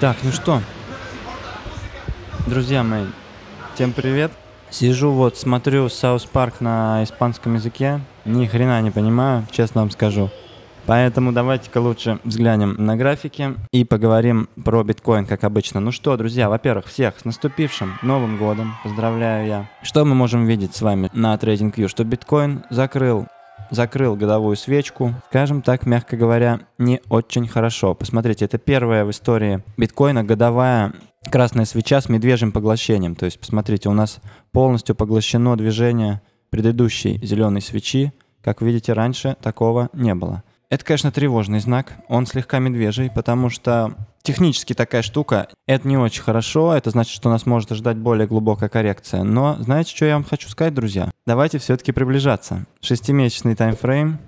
Так, ну что, друзья мои, всем привет. Сижу вот, смотрю Саус Парк на испанском языке, ни хрена не понимаю, честно вам скажу. Поэтому давайте-ка лучше взглянем на графики и поговорим про биткоин, как обычно. Ну что, друзья, во-первых, всех с наступившим Новым годом, поздравляю я. Что мы можем видеть с вами на TradingView? Что биткоин закрыл закрыл годовую свечку, скажем так, мягко говоря, не очень хорошо. Посмотрите, это первая в истории биткоина годовая красная свеча с медвежьим поглощением. То есть, посмотрите, у нас полностью поглощено движение предыдущей зеленой свечи. Как видите, раньше такого не было. Это, конечно, тревожный знак. Он слегка медвежий, потому что технически такая штука, это не очень хорошо, это значит, что нас может ждать более глубокая коррекция. Но знаете, что я вам хочу сказать, друзья? Давайте все-таки приближаться. Шестимесячный таймфрейм,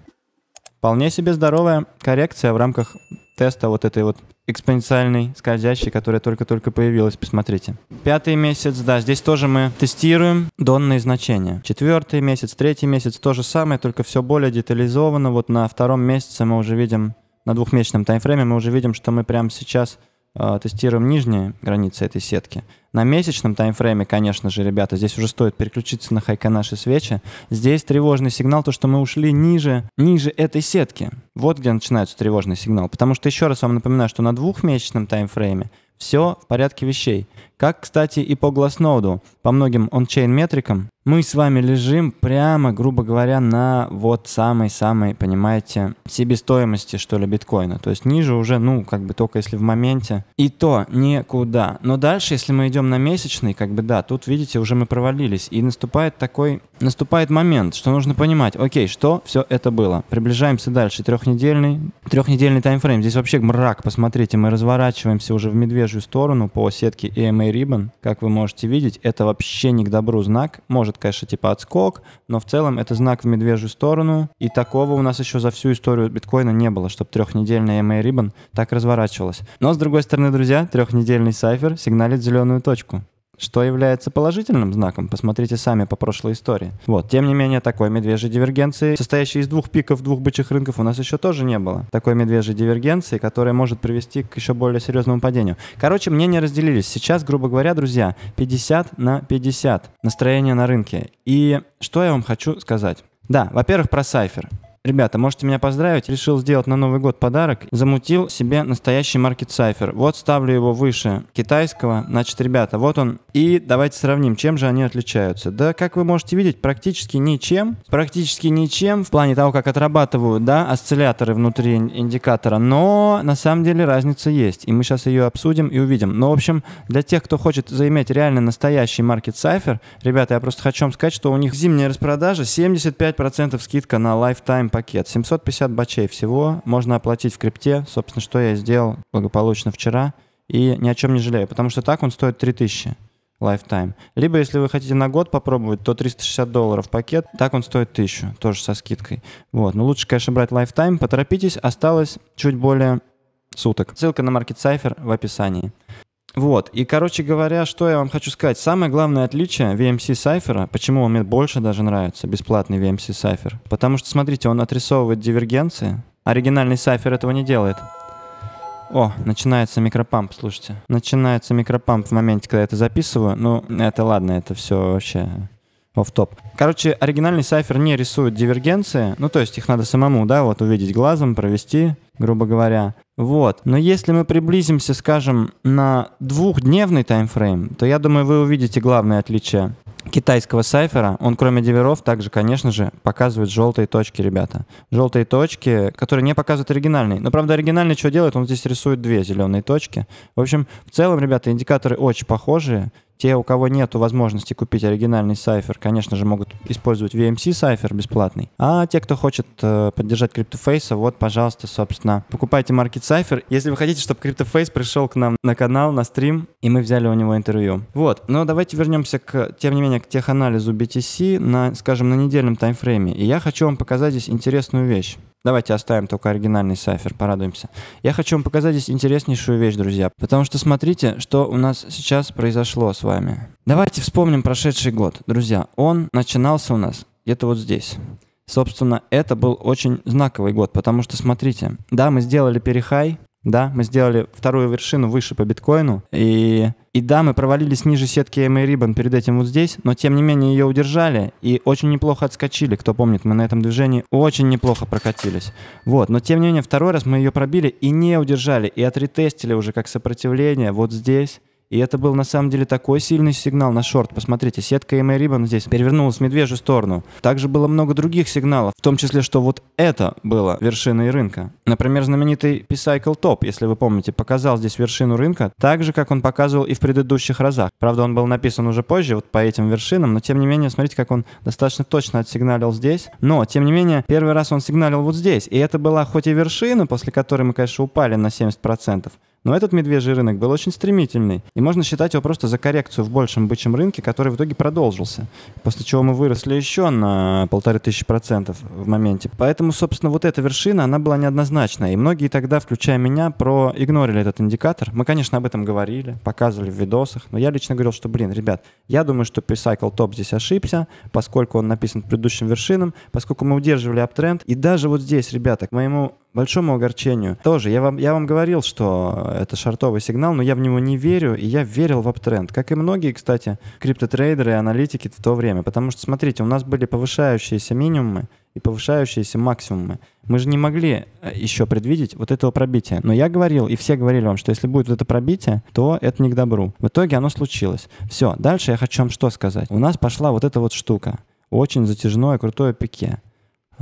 Вполне себе здоровая коррекция в рамках теста вот этой вот экспоненциальной скользящей, которая только-только появилась, посмотрите. Пятый месяц, да, здесь тоже мы тестируем донные значения. Четвертый месяц, третий месяц, то же самое, только все более детализовано. Вот на втором месяце мы уже видим, на двухмесячном таймфрейме мы уже видим, что мы прямо сейчас Э, тестируем нижние границы этой сетки. На месячном таймфрейме, конечно же, ребята, здесь уже стоит переключиться на хайка наши свечи. Здесь тревожный сигнал, то, что мы ушли ниже, ниже этой сетки. Вот где начинается тревожный сигнал. Потому что, еще раз вам напоминаю, что на двухмесячном таймфрейме все в порядке вещей. Как, кстати, и по Glassnode, по многим ончейн-метрикам, мы с вами лежим прямо, грубо говоря, на вот самой-самой, понимаете, себестоимости, что ли, биткоина. То есть ниже уже, ну, как бы только если в моменте. И то никуда. Но дальше, если мы идем на месячный, как бы да, тут, видите, уже мы провалились. И наступает такой, наступает момент, что нужно понимать, окей, что все это было. Приближаемся дальше. Трехнедельный, трехнедельный таймфрейм. Здесь вообще мрак, посмотрите, мы разворачиваемся уже в медвежью сторону по сетке EMA черный рибан, как вы можете видеть, это вообще не к добру знак. Может, конечно, типа отскок, но в целом это знак в медвежью сторону. И такого у нас еще за всю историю биткоина не было, чтобы трехнедельная EMA Ribbon эм так разворачивалась. Но, с другой стороны, друзья, трехнедельный сайфер сигналит зеленую точку что является положительным знаком. Посмотрите сами по прошлой истории. Вот. Тем не менее, такой медвежьей дивергенции, состоящей из двух пиков, двух бычьих рынков, у нас еще тоже не было. Такой медвежьей дивергенции, которая может привести к еще более серьезному падению. Короче, мнения разделились. Сейчас, грубо говоря, друзья, 50 на 50 настроение на рынке. И что я вам хочу сказать? Да, во-первых, про Сайфер. Ребята, можете меня поздравить. Решил сделать на Новый год подарок. Замутил себе настоящий маркет сайфер. Вот ставлю его выше китайского. Значит, ребята, вот он. И давайте сравним, чем же они отличаются. Да, как вы можете видеть, практически ничем. Практически ничем в плане того, как отрабатывают, да, осцилляторы внутри индикатора. Но на самом деле разница есть. И мы сейчас ее обсудим и увидим. Но, в общем, для тех, кто хочет заиметь реально настоящий маркет сайфер, ребята, я просто хочу вам сказать, что у них зимняя распродажа 75% скидка на lifetime пакет. 750 бачей всего можно оплатить в крипте. Собственно, что я сделал благополучно вчера. И ни о чем не жалею, потому что так он стоит 3000 lifetime Либо, если вы хотите на год попробовать, то 360 долларов пакет. Так он стоит 1000, тоже со скидкой. Вот. Но лучше, конечно, брать lifetime Поторопитесь, осталось чуть более суток. Ссылка на Market Cipher в описании. Вот, и, короче говоря, что я вам хочу сказать. Самое главное отличие VMC Cypher, почему он мне больше даже нравится, бесплатный VMC Cypher, потому что, смотрите, он отрисовывает дивергенции, оригинальный Cypher этого не делает. О, начинается микропамп, слушайте. Начинается микропамп в моменте, когда я это записываю. Ну, это ладно, это все вообще в топ. Короче, оригинальный сайфер не рисует дивергенции, ну то есть их надо самому, да, вот увидеть глазом, провести, грубо говоря. Вот. Но если мы приблизимся, скажем, на двухдневный таймфрейм, то я думаю, вы увидите главное отличие китайского сайфера, он кроме диверов также, конечно же, показывает желтые точки, ребята. Желтые точки, которые не показывают оригинальный. Но, правда, оригинальный что делает? Он здесь рисует две зеленые точки. В общем, в целом, ребята, индикаторы очень похожие. Те, у кого нет возможности купить оригинальный сайфер, конечно же, могут использовать VMC сайфер бесплатный. А те, кто хочет э, поддержать CryptoFace, вот, пожалуйста, собственно, покупайте Market Cypher. Если вы хотите, чтобы CryptoFace пришел к нам на канал, на стрим, и мы взяли у него интервью. Вот, но давайте вернемся, к, тем не менее, к теханализу BTC, на, скажем, на недельном таймфрейме. И я хочу вам показать здесь интересную вещь. Давайте оставим только оригинальный сайфер, порадуемся. Я хочу вам показать здесь интереснейшую вещь, друзья, потому что смотрите, что у нас сейчас произошло с вами. Давайте вспомним прошедший год, друзья. Он начинался у нас где-то вот здесь. Собственно, это был очень знаковый год, потому что, смотрите, да, мы сделали перехай, да, мы сделали вторую вершину выше по биткоину, и, и да, мы провалились ниже сетки MA Ribbon перед этим вот здесь, но тем не менее ее удержали и очень неплохо отскочили, кто помнит, мы на этом движении очень неплохо прокатились, вот, но тем не менее второй раз мы ее пробили и не удержали, и отретестили уже как сопротивление вот здесь, и это был на самом деле такой сильный сигнал на шорт. Посмотрите, сетка и Рибан здесь перевернулась в медвежью сторону. Также было много других сигналов, в том числе, что вот это было вершиной рынка. Например, знаменитый P-Cycle Top, если вы помните, показал здесь вершину рынка, так же, как он показывал и в предыдущих разах. Правда, он был написан уже позже, вот по этим вершинам, но тем не менее, смотрите, как он достаточно точно отсигналил здесь. Но, тем не менее, первый раз он сигналил вот здесь. И это была хоть и вершина, после которой мы, конечно, упали на 70%, но этот медвежий рынок был очень стремительный, и можно считать его просто за коррекцию в большем бычьем рынке, который в итоге продолжился, после чего мы выросли еще на полторы тысячи процентов в моменте. Поэтому, собственно, вот эта вершина, она была неоднозначная, и многие тогда, включая меня, проигнорили этот индикатор. Мы, конечно, об этом говорили, показывали в видосах, но я лично говорил, что, блин, ребят, я думаю, что P-Cycle Top здесь ошибся, поскольку он написан предыдущим вершинам, поскольку мы удерживали аптренд, и даже вот здесь, ребята, к моему большому огорчению. Тоже, я вам, я вам говорил, что это шартовый сигнал, но я в него не верю, и я верил в аптренд. Как и многие, кстати, криптотрейдеры и аналитики в то время. Потому что, смотрите, у нас были повышающиеся минимумы и повышающиеся максимумы. Мы же не могли э, еще предвидеть вот этого пробития. Но я говорил, и все говорили вам, что если будет вот это пробитие, то это не к добру. В итоге оно случилось. Все, дальше я хочу вам что сказать. У нас пошла вот эта вот штука. Очень затяжное, крутое пике.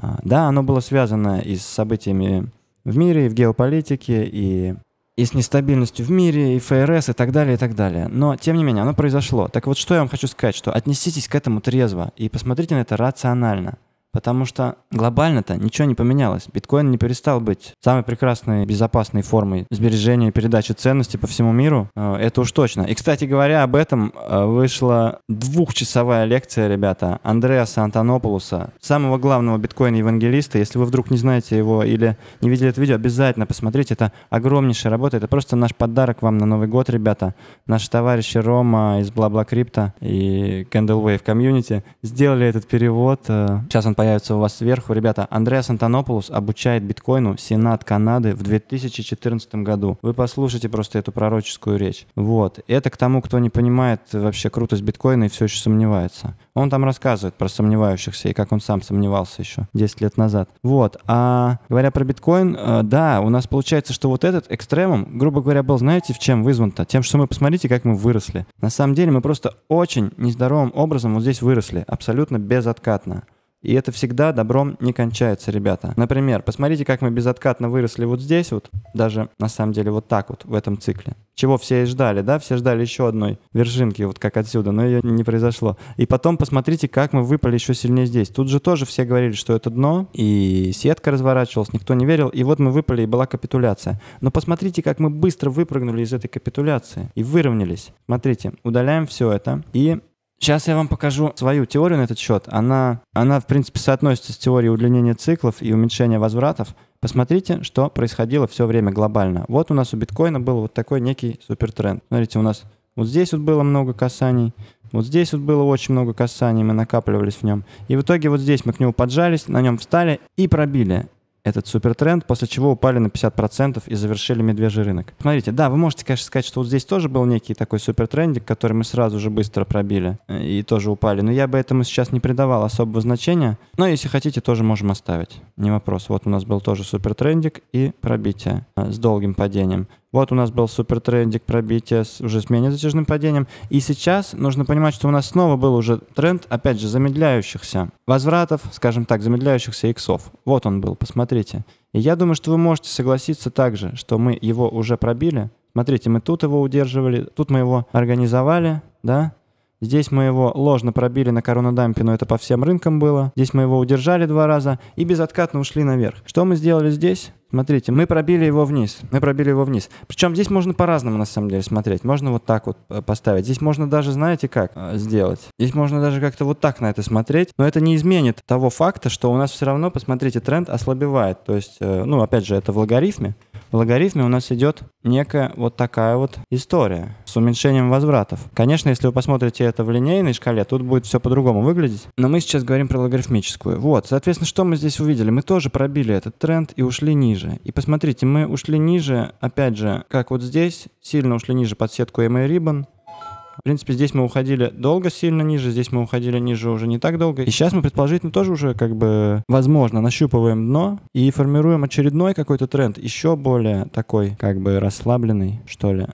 А, да, оно было связано и с событиями в мире, и в геополитике, и, и с нестабильностью в мире, и ФРС, и так далее, и так далее. Но, тем не менее, оно произошло. Так вот, что я вам хочу сказать, что отнеситесь к этому трезво и посмотрите на это рационально. Потому что глобально-то ничего не поменялось. Биткоин не перестал быть самой прекрасной, безопасной формой сбережения и передачи ценностей по всему миру. Э, это уж точно. И, кстати говоря, об этом э, вышла двухчасовая лекция, ребята, Андреаса Антонополуса, самого главного биткоин-евангелиста. Если вы вдруг не знаете его или не видели это видео, обязательно посмотрите. Это огромнейшая работа. Это просто наш подарок вам на Новый год, ребята. Наши товарищи Рома из Бла-Бла Крипта и Candlewave Community сделали этот перевод. Э, сейчас он появится у вас сверху. Ребята, Андреас Антонопулос обучает биткоину Сенат Канады в 2014 году. Вы послушайте просто эту пророческую речь. Вот. Это к тому, кто не понимает вообще крутость биткоина и все еще сомневается. Он там рассказывает про сомневающихся и как он сам сомневался еще 10 лет назад. Вот. А говоря про биткоин, э, да, у нас получается, что вот этот экстремум, грубо говоря, был, знаете, в чем вызван-то? Тем, что мы, посмотрите, как мы выросли. На самом деле мы просто очень нездоровым образом вот здесь выросли, абсолютно безоткатно. И это всегда добром не кончается, ребята. Например, посмотрите, как мы безоткатно выросли вот здесь вот, даже на самом деле вот так вот в этом цикле. Чего все и ждали, да? Все ждали еще одной вершинки, вот как отсюда, но ее не произошло. И потом посмотрите, как мы выпали еще сильнее здесь. Тут же тоже все говорили, что это дно, и сетка разворачивалась, никто не верил, и вот мы выпали, и была капитуляция. Но посмотрите, как мы быстро выпрыгнули из этой капитуляции и выровнялись. Смотрите, удаляем все это, и Сейчас я вам покажу свою теорию на этот счет. Она, она, в принципе, соотносится с теорией удлинения циклов и уменьшения возвратов. Посмотрите, что происходило все время глобально. Вот у нас у биткоина был вот такой некий супертренд. Смотрите, у нас вот здесь вот было много касаний, вот здесь вот было очень много касаний, мы накапливались в нем. И в итоге вот здесь мы к нему поджались, на нем встали и пробили этот супертренд, после чего упали на 50% и завершили медвежий рынок. Смотрите, да, вы можете, конечно, сказать, что вот здесь тоже был некий такой супертрендик, который мы сразу же быстро пробили э, и тоже упали, но я бы этому сейчас не придавал особого значения. Но если хотите, тоже можем оставить. Не вопрос. Вот у нас был тоже супертрендик и пробитие э, с долгим падением. Вот у нас был супер трендик пробития уже с менее затяжным падением. И сейчас нужно понимать, что у нас снова был уже тренд, опять же, замедляющихся возвратов, скажем так, замедляющихся иксов. Вот он был, посмотрите. И я думаю, что вы можете согласиться также, что мы его уже пробили. Смотрите, мы тут его удерживали, тут мы его организовали, да? Здесь мы его ложно пробили на корону дампе, но это по всем рынкам было. Здесь мы его удержали два раза и безоткатно ушли наверх. Что мы сделали здесь? Смотрите, мы пробили его вниз, мы пробили его вниз. Причем здесь можно по-разному на самом деле смотреть. Можно вот так вот э, поставить. Здесь можно даже, знаете как, э, сделать. Здесь можно даже как-то вот так на это смотреть. Но это не изменит того факта, что у нас все равно, посмотрите, тренд ослабевает. То есть, э, ну, опять же, это в логарифме. В логарифме у нас идет некая вот такая вот история с уменьшением возвратов. Конечно, если вы посмотрите это в линейной шкале, тут будет все по-другому выглядеть. Но мы сейчас говорим про логарифмическую. Вот, соответственно, что мы здесь увидели? Мы тоже пробили этот тренд и ушли ниже. И посмотрите, мы ушли ниже, опять же, как вот здесь, сильно ушли ниже под сетку MA Ribbon. В принципе, здесь мы уходили долго сильно ниже, здесь мы уходили ниже уже не так долго. И сейчас мы, предположительно, тоже уже как бы, возможно, нащупываем дно и формируем очередной какой-то тренд, еще более такой, как бы расслабленный, что ли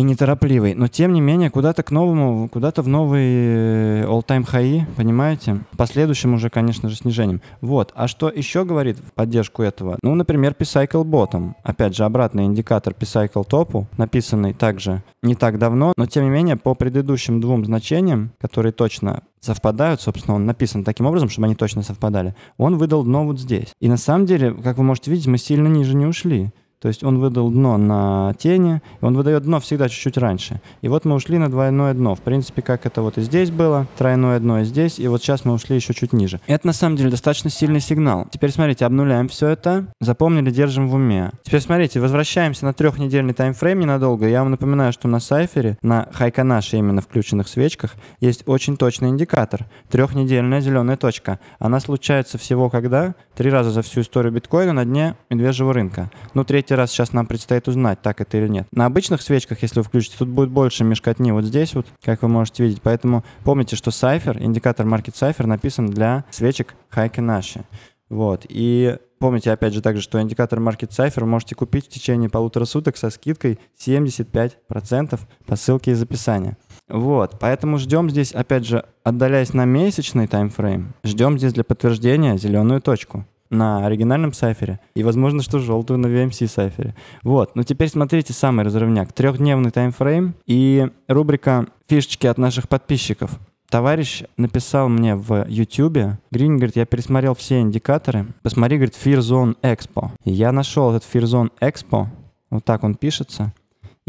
и неторопливый. Но тем не менее, куда-то к новому, куда-то в новый э, all-time high, понимаете? Последующим уже, конечно же, снижением. Вот. А что еще говорит в поддержку этого? Ну, например, P-Cycle Bottom. Опять же, обратный индикатор P-Cycle Top, написанный также не так давно, но тем не менее, по предыдущим двум значениям, которые точно совпадают, собственно, он написан таким образом, чтобы они точно совпадали, он выдал дно вот здесь. И на самом деле, как вы можете видеть, мы сильно ниже не ушли. То есть он выдал дно на тени, он выдает дно всегда чуть-чуть раньше. И вот мы ушли на двойное дно. В принципе, как это вот и здесь было, тройное дно и здесь, и вот сейчас мы ушли еще чуть ниже. Это на самом деле достаточно сильный сигнал. Теперь смотрите, обнуляем все это, запомнили, держим в уме. Теперь смотрите, возвращаемся на трехнедельный таймфрейм ненадолго. Я вам напоминаю, что на сайфере, на хайканаше именно включенных свечках, есть очень точный индикатор. Трехнедельная зеленая точка. Она случается всего когда? Три раза за всю историю биткоина на дне медвежьего рынка. Ну, третий третий раз сейчас нам предстоит узнать, так это или нет. На обычных свечках, если вы включите, тут будет больше мешкотни вот здесь вот, как вы можете видеть. Поэтому помните, что сайфер, индикатор Market Cipher написан для свечек хайки Наши. Вот. И помните, опять же, также, что индикатор Market Cipher можете купить в течение полутора суток со скидкой 75% по ссылке из описания. Вот, поэтому ждем здесь, опять же, отдаляясь на месячный таймфрейм, ждем здесь для подтверждения зеленую точку на оригинальном сайфере и, возможно, что желтую на VMC сайфере. Вот, ну теперь смотрите самый разрывняк. Трехдневный таймфрейм и рубрика «Фишечки от наших подписчиков». Товарищ написал мне в YouTube, Грин говорит, я пересмотрел все индикаторы, посмотри, говорит, Fear Zone Expo. Я нашел этот Fear Zone Expo, вот так он пишется,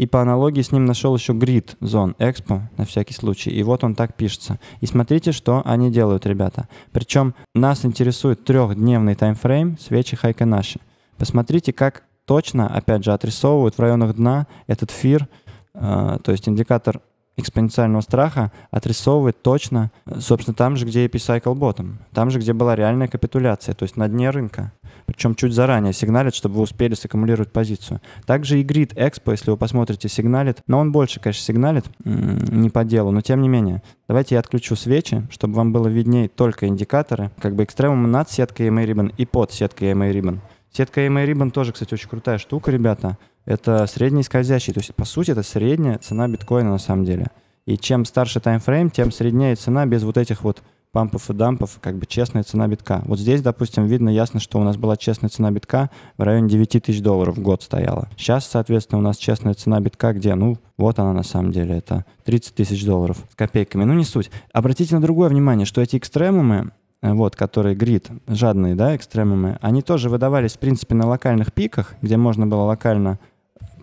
и по аналогии с ним нашел еще grid Zone, Expo на всякий случай. И вот он так пишется. И смотрите, что они делают, ребята. Причем нас интересует трехдневный таймфрейм свечи Хайканаши. Посмотрите, как точно, опять же, отрисовывают в районах дна этот фир, э, то есть индикатор экспоненциального страха отрисовывает точно, э, собственно, там же, где API Cycle Bottom, там же, где была реальная капитуляция, то есть на дне рынка. Причем чуть заранее сигналит, чтобы вы успели саккумулировать позицию. Также и Grid Expo, если вы посмотрите, сигналит, но он больше, конечно, сигналит, не по делу, но тем не менее. Давайте я отключу свечи, чтобы вам было видней только индикаторы, как бы экстремум над сеткой EMA Ribbon и под сеткой EMA Ribbon. Сетка EMA Ribbon тоже, кстати, очень крутая штука, ребята. Это средний скользящий. То есть, по сути, это средняя цена биткоина на самом деле. И чем старше таймфрейм, тем среднее цена без вот этих вот пампов и дампов, как бы честная цена битка. Вот здесь, допустим, видно ясно, что у нас была честная цена битка в районе 9 тысяч долларов в год стояла. Сейчас, соответственно, у нас честная цена битка где? Ну, вот она на самом деле, это 30 тысяч долларов с копейками. Ну, не суть. Обратите на другое внимание, что эти экстремумы, Э, вот, которые грид, жадные, да, экстремумы, они тоже выдавались, в принципе, на локальных пиках, где можно было локально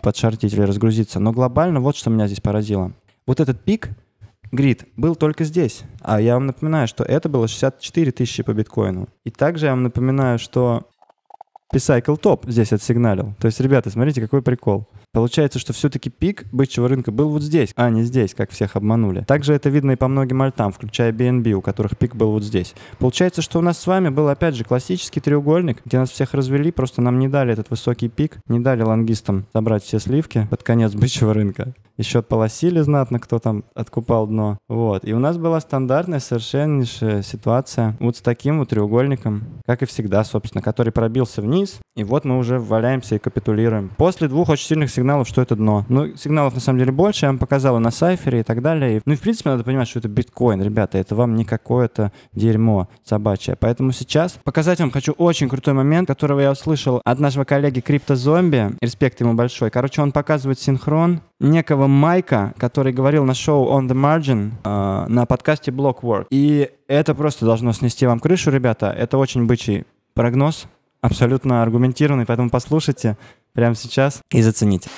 подшортить или разгрузиться. Но глобально вот что меня здесь поразило. Вот этот пик, грид, был только здесь. А я вам напоминаю, что это было 64 тысячи по биткоину. И также я вам напоминаю, что p топ здесь отсигналил. То есть, ребята, смотрите, какой прикол. Получается, что все-таки пик бычьего рынка был вот здесь, а не здесь, как всех обманули. Также это видно и по многим альтам, включая BNB, у которых пик был вот здесь. Получается, что у нас с вами был опять же классический треугольник, где нас всех развели, просто нам не дали этот высокий пик, не дали лонгистам забрать все сливки под конец бычьего рынка. Еще полосили знатно, кто там откупал дно. Вот. И у нас была стандартная совершеннейшая ситуация вот с таким вот треугольником, как и всегда, собственно, который пробился вниз вниз, и вот мы уже валяемся и капитулируем. После двух очень сильных сигналов, что это дно. Ну, сигналов на самом деле больше, я вам показал и на сайфере и так далее. Ну и в принципе надо понимать, что это биткоин, ребята, это вам не какое-то дерьмо собачье. Поэтому сейчас показать вам хочу очень крутой момент, которого я услышал от нашего коллеги Криптозомби. Респект ему большой. Короче, он показывает синхрон некого Майка, который говорил на шоу On The Margin э, на подкасте Blockwork. И это просто должно снести вам крышу, ребята. Это очень бычий прогноз абсолютно аргументированный, поэтому послушайте прямо сейчас и зацените.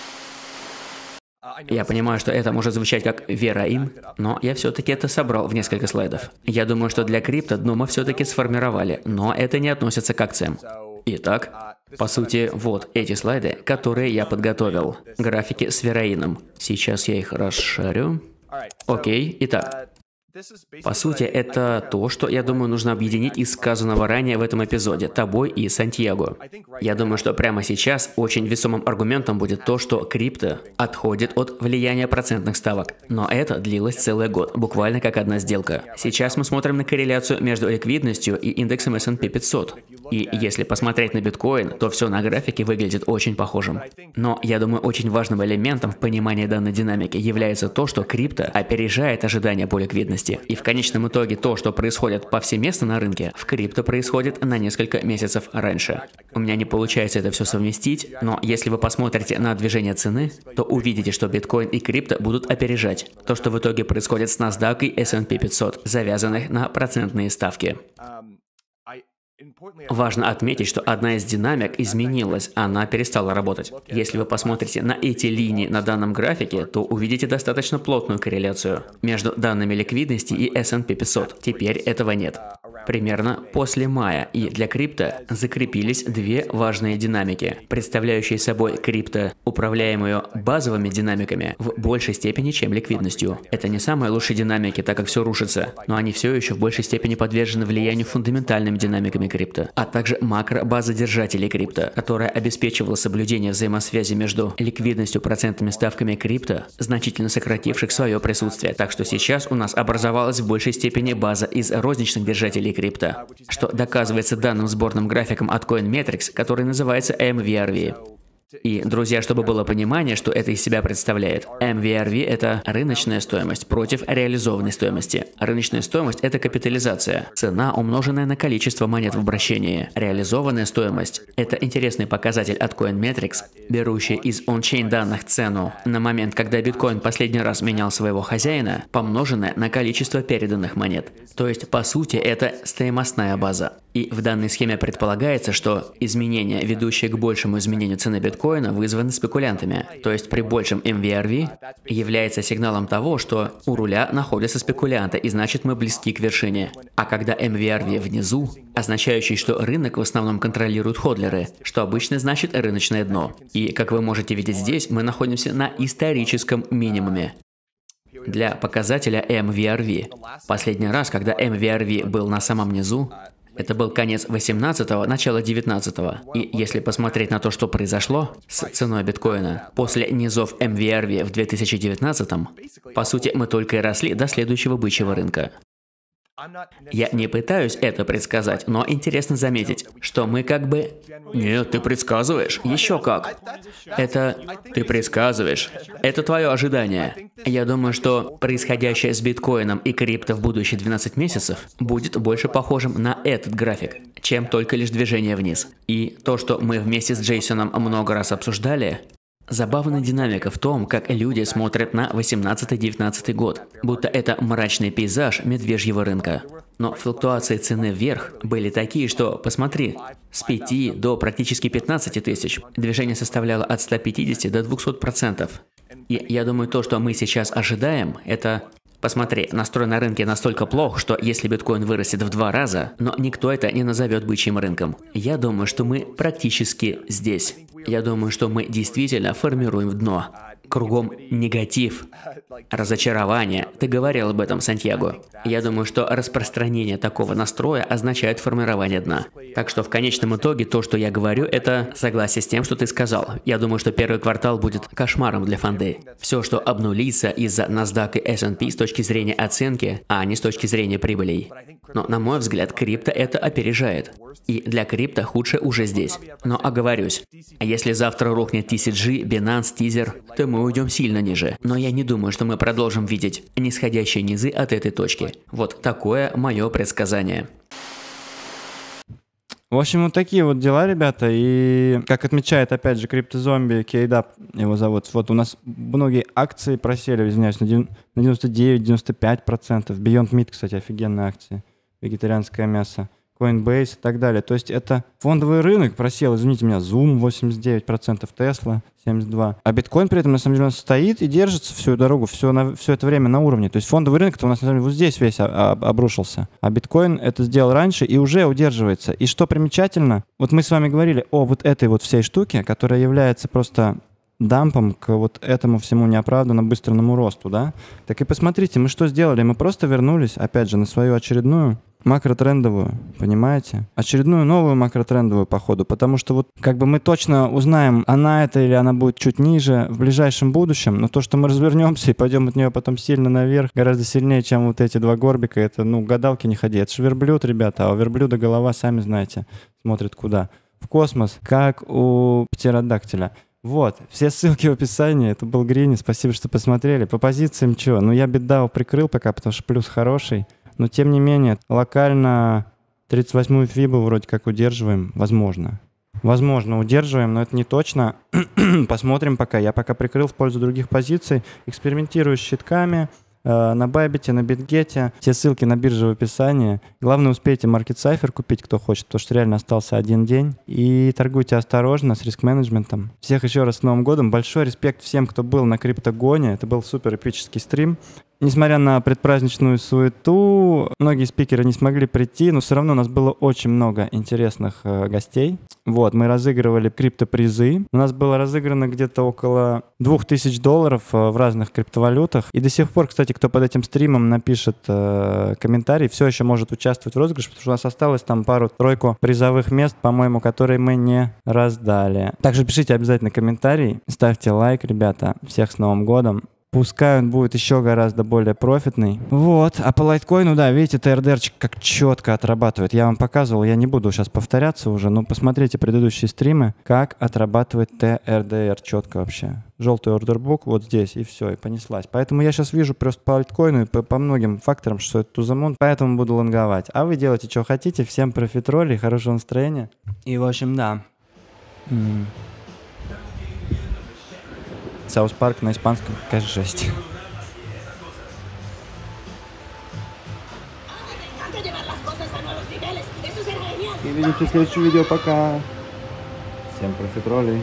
Я понимаю, что это может звучать как «вера им», но я все-таки это собрал в несколько слайдов. Я думаю, что для крипто дно мы все-таки сформировали, но это не относится к акциям. Итак, по сути, вот эти слайды, которые я подготовил. Графики с вероином. Сейчас я их расшарю. Окей, итак, по сути, это то, что, я думаю, нужно объединить из сказанного ранее в этом эпизоде, тобой и Сантьяго. Я думаю, что прямо сейчас очень весомым аргументом будет то, что крипто отходит от влияния процентных ставок. Но это длилось целый год, буквально как одна сделка. Сейчас мы смотрим на корреляцию между ликвидностью и индексом S&P 500. И если посмотреть на биткоин, то все на графике выглядит очень похожим. Но я думаю, очень важным элементом в понимании данной динамики является то, что крипто опережает ожидания по ликвидности. И в конечном итоге то, что происходит повсеместно на рынке, в крипто происходит на несколько месяцев раньше. У меня не получается это все совместить, но если вы посмотрите на движение цены, то увидите, что биткоин и крипто будут опережать то, что в итоге происходит с NASDAQ и S&P 500, завязанных на процентные ставки. Важно отметить, что одна из динамик изменилась, она перестала работать. Если вы посмотрите на эти линии на данном графике, то увидите достаточно плотную корреляцию между данными ликвидности и S&P 500. Теперь этого нет примерно после мая, и для крипто закрепились две важные динамики, представляющие собой крипто, управляемую базовыми динамиками в большей степени, чем ликвидностью. Это не самые лучшие динамики, так как все рушится, но они все еще в большей степени подвержены влиянию фундаментальными динамиками крипто, а также макро база держателей крипто, которая обеспечивала соблюдение взаимосвязи между ликвидностью процентными ставками крипто, значительно сокративших свое присутствие. Так что сейчас у нас образовалась в большей степени база из розничных держателей внутри крипта, что доказывается данным сборным графиком от CoinMetrics, который называется MVRV. И, друзья, чтобы было понимание, что это из себя представляет. MVRV – это рыночная стоимость против реализованной стоимости. Рыночная стоимость – это капитализация, цена, умноженная на количество монет в обращении. Реализованная стоимость – это интересный показатель от CoinMetrics, берущий из ончейн данных цену на момент, когда биткоин последний раз менял своего хозяина, помноженная на количество переданных монет. То есть, по сути, это стоимостная база. И в данной схеме предполагается, что изменения, ведущие к большему изменению цены биткоина, вызваны спекулянтами. То есть при большем MVRV является сигналом того, что у руля находятся спекулянты, и значит мы близки к вершине. А когда MVRV внизу, означающий, что рынок в основном контролируют ходлеры, что обычно значит рыночное дно. И, как вы можете видеть здесь, мы находимся на историческом минимуме для показателя MVRV. Последний раз, когда MVRV был на самом низу, это был конец 18-го, начало 19-го. И если посмотреть на то, что произошло с ценой биткоина после низов MVRV в 2019-м, по сути, мы только и росли до следующего бычьего рынка. Я не пытаюсь это предсказать, но интересно заметить, что мы как бы... Нет, ты предсказываешь. Еще как. Это... Ты предсказываешь. Это твое ожидание. Я думаю, что происходящее с биткоином и крипто в будущие 12 месяцев будет больше похожим на этот график, чем только лишь движение вниз. И то, что мы вместе с Джейсоном много раз обсуждали, Забавная динамика в том, как люди смотрят на 18-19 год, будто это мрачный пейзаж медвежьего рынка. Но флуктуации цены вверх были такие, что, посмотри, с 5 до практически 15 тысяч движение составляло от 150 до 200 процентов. И я думаю, то, что мы сейчас ожидаем, это Посмотри, настрой на рынке настолько плох, что если биткоин вырастет в два раза, но никто это не назовет бычьим рынком. Я думаю, что мы практически здесь. Я думаю, что мы действительно формируем дно кругом негатив, разочарование. Ты говорил об этом, Сантьяго. Я думаю, что распространение такого настроя означает формирование дна. Так что в конечном итоге то, что я говорю, это согласие с тем, что ты сказал. Я думаю, что первый квартал будет кошмаром для фонды. Все, что обнулится из-за NASDAQ и S&P с точки зрения оценки, а не с точки зрения прибылей. Но, на мой взгляд, крипто это опережает. И для крипто худшее уже здесь. Но оговорюсь, А если завтра рухнет TCG, Binance, Teaser, то мы мы уйдем сильно ниже, но я не думаю, что мы продолжим видеть нисходящие низы от этой точки. Вот такое мое предсказание. В общем, вот такие вот дела, ребята. И как отмечает, опять же, криптозомби Кейдап, его зовут. Вот у нас многие акции просели, извиняюсь, на 99-95%. Beyond Meat, кстати, офигенная акция. Вегетарианское мясо. Coinbase и так далее. То есть это фондовый рынок просел, извините меня, Zoom 89%, Tesla 72%. А биткоин при этом, на самом деле, он стоит и держится всю дорогу, все, на, все это время на уровне. То есть фондовый рынок у нас, на самом деле, вот здесь весь обрушился. А биткоин это сделал раньше и уже удерживается. И что примечательно, вот мы с вами говорили о вот этой вот всей штуке, которая является просто дампом к вот этому всему неоправданно быстрому росту, да? Так и посмотрите, мы что сделали? Мы просто вернулись, опять же, на свою очередную макротрендовую, понимаете? Очередную новую макротрендовую походу, потому что вот как бы мы точно узнаем, она это или она будет чуть ниже в ближайшем будущем, но то, что мы развернемся и пойдем от нее потом сильно наверх, гораздо сильнее, чем вот эти два горбика, это, ну, гадалки не ходи, это же верблюд, ребята, а у верблюда голова, сами знаете, смотрит куда? В космос, как у птеродактиля. Вот, все ссылки в описании. Это был Грини. Спасибо, что посмотрели. По позициям что? Ну, я беддау прикрыл пока, потому что плюс хороший. Но тем не менее, локально 38-ю фибу вроде как удерживаем, возможно. Возможно, удерживаем, но это не точно. Посмотрим пока. Я пока прикрыл в пользу других позиций. Экспериментирую с щитками э, на Байбите, на Битгете. Все ссылки на бирже в описании. Главное, успейте Market Cypher купить, кто хочет, потому что реально остался один день. И торгуйте осторожно с риск-менеджментом. Всех еще раз с Новым годом. Большой респект всем, кто был на Криптогоне. Это был супер эпический стрим. Несмотря на предпраздничную суету, многие спикеры не смогли прийти, но все равно у нас было очень много интересных э, гостей. Вот, мы разыгрывали криптопризы. У нас было разыграно где-то около 2000 долларов э, в разных криптовалютах. И до сих пор, кстати, кто под этим стримом напишет э, комментарий, все еще может участвовать в розыгрыше, потому что у нас осталось там пару-тройку призовых мест, по-моему, которые мы не раздали. Также пишите обязательно комментарий, ставьте лайк, ребята. Всех с Новым годом! Пускай он будет еще гораздо более профитный. Вот. А по лайткоину, да, видите, ТРДРчик как четко отрабатывает. Я вам показывал, я не буду сейчас повторяться уже, но посмотрите предыдущие стримы, как отрабатывает ТРДР четко вообще. Желтый ордербук вот здесь, и все, и понеслась. Поэтому я сейчас вижу просто по альткоину и по, по многим факторам, что это тузамон, поэтому буду лонговать. А вы делайте, что хотите. Всем профитроли, хорошего настроения. И, в общем, да. Mm. Саус Парк на испанском, какая жесть. И увидимся в следующем видео. Пока. Всем профитролей.